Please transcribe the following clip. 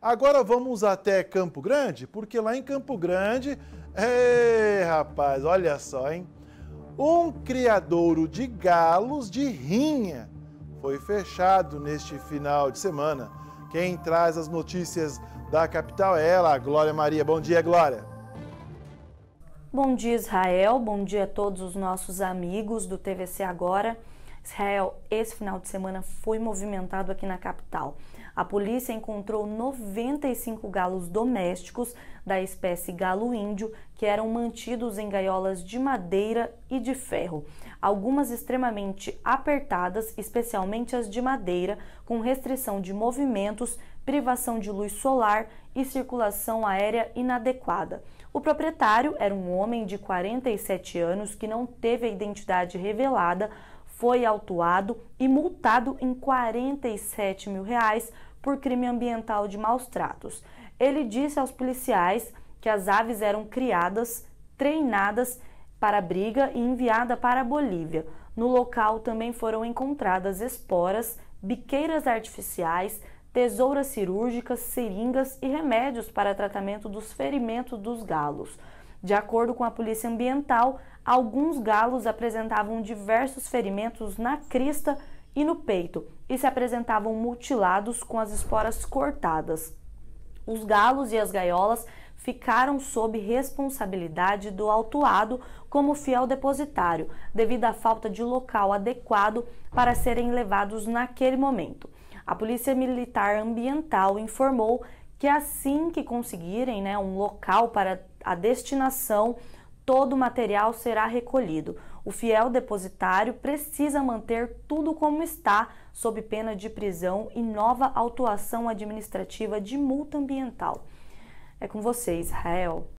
Agora vamos até Campo Grande, porque lá em Campo Grande, rapaz, olha só, hein? Um criadouro de galos de rinha foi fechado neste final de semana. Quem traz as notícias da capital é ela, Glória Maria. Bom dia, Glória. Bom dia, Israel. Bom dia a todos os nossos amigos do TVC Agora. Israel, esse final de semana foi movimentado aqui na capital. A polícia encontrou 95 galos domésticos da espécie galo índio que eram mantidos em gaiolas de madeira e de ferro, algumas extremamente apertadas, especialmente as de madeira, com restrição de movimentos, privação de luz solar e circulação aérea inadequada. O proprietário era um homem de 47 anos que não teve a identidade revelada foi autuado e multado em 47 mil reais por crime ambiental de maus tratos. Ele disse aos policiais que as aves eram criadas, treinadas para briga e enviada para a Bolívia. No local também foram encontradas esporas, biqueiras artificiais, tesouras cirúrgicas, seringas e remédios para tratamento dos ferimentos dos galos. De acordo com a Polícia Ambiental, alguns galos apresentavam diversos ferimentos na crista e no peito e se apresentavam mutilados com as esporas cortadas. Os galos e as gaiolas ficaram sob responsabilidade do autuado como fiel depositário, devido à falta de local adequado para serem levados naquele momento. A Polícia Militar Ambiental informou que é assim que conseguirem né, um local para a destinação, todo o material será recolhido. O fiel depositário precisa manter tudo como está, sob pena de prisão e nova autuação administrativa de multa ambiental. É com vocês, Israel.